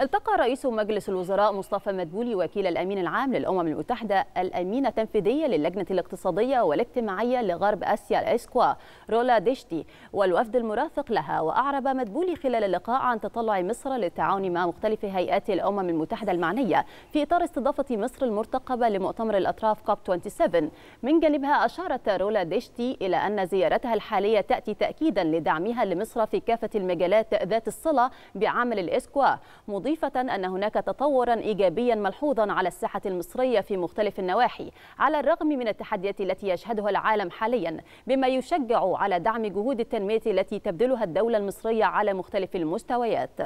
التقى رئيس مجلس الوزراء مصطفى مدبولي وكيل الأمين العام للأمم المتحدة الأمينة التنفيذية للجنة الاقتصادية والاجتماعية لغرب آسيا الإسكوا رولا ديشتي والوفد المرافق لها وأعرب مدبولي خلال اللقاء عن تطلع مصر للتعاون مع مختلف هيئات الأمم المتحدة المعنية في إطار استضافة مصر المرتقبة لمؤتمر الأطراف كوب 27 من جانبها أشارت رولا ديشتي إلى أن زيارتها الحالية تأتي تأكيدا لدعمها لمصر في كافة المجالات ذات الصلة بعمل الإسكوا مضيفة أن هناك تطورا إيجابيا ملحوظا على الساحة المصرية في مختلف النواحي على الرغم من التحديات التي يشهدها العالم حاليا بما يشجع على دعم جهود التنمية التي تبذلها الدولة المصرية على مختلف المستويات